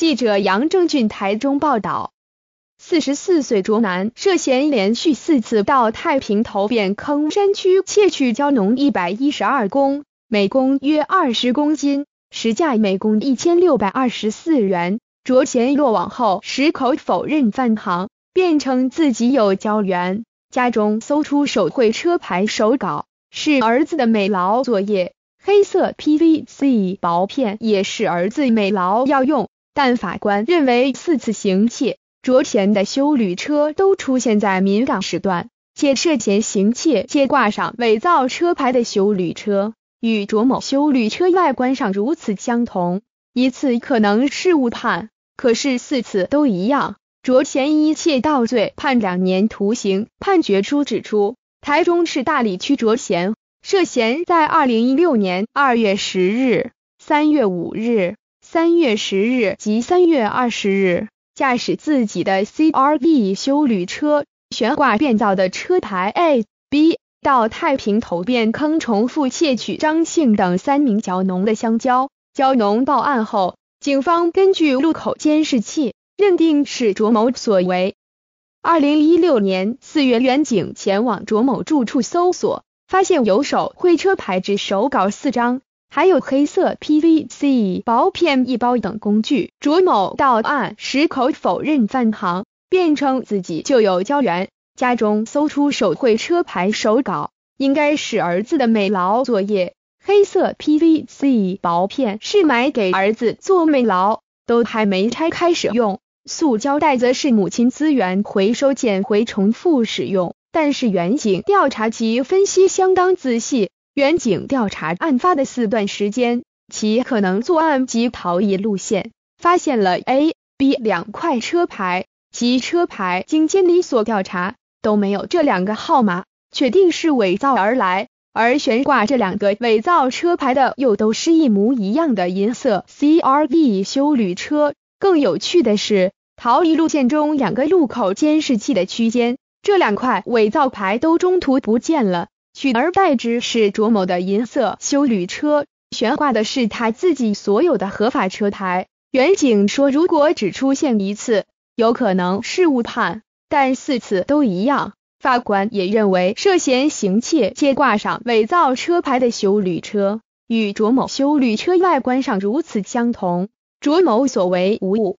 记者杨正俊台中报道，四十四岁卓男涉嫌连续四次到太平头便坑山区窃取胶农一百一十二公，每公约二十公斤，实价每公一千六百二十四元。卓贤落网后，矢口否认犯行，辩称自己有胶源，家中搜出手绘车牌手稿是儿子的美劳作业，黑色 PVC 薄片也是儿子美劳要用。但法官认为，四次行窃卓贤的修旅车都出现在敏感时段，且涉嫌行窃、皆挂上伪造车牌的修旅车与卓某修旅车外观上如此相同，一次可能是误判，可是四次都一样。酌前一窃盗罪判两年徒刑。判决书指出，台中市大里区卓贤涉嫌在二零一六年二月十日、三月五日。三月十日及三月二十日，驾驶自己的 CRB 修旅车，悬挂变造的车牌 A B，到太平头变坑重复窃取张姓等三名小农的香蕉。蕉农报案后，警方根据路口监视器认定是卓某所为。二零一六年四月，原警前往卓某住处搜索，发现有手绘车牌纸手稿四张。还有黑色 PVC 薄片一包等工具，卓某到案时口否认犯行，辩称自己就有胶原，家中搜出手绘车牌手稿，应该是儿子的美劳作业，黑色 PVC 薄片是买给儿子做美劳，都还没拆开使用，塑胶袋则是母亲资源回收捡回重复使用，但是远景调查及分析相当仔细。远景调查案发的四段时间，其可能作案及逃逸路线，发现了 A、B 两块车牌，其车牌经监理所调查都没有这两个号码，确定是伪造而来。而悬挂这两个伪造车牌的，又都是一模一样的银色 CRV 修旅车。更有趣的是，逃逸路线中两个路口监视器的区间，这两块伪造牌都中途不见了。取而代之是卓某的银色修旅车，悬挂的是他自己所有的合法车牌。远景说，如果只出现一次，有可能是误判，但四次都一样。法官也认为涉嫌行窃，借挂上伪造车牌的修旅车与卓某修旅车外观上如此相同，卓某所为无误。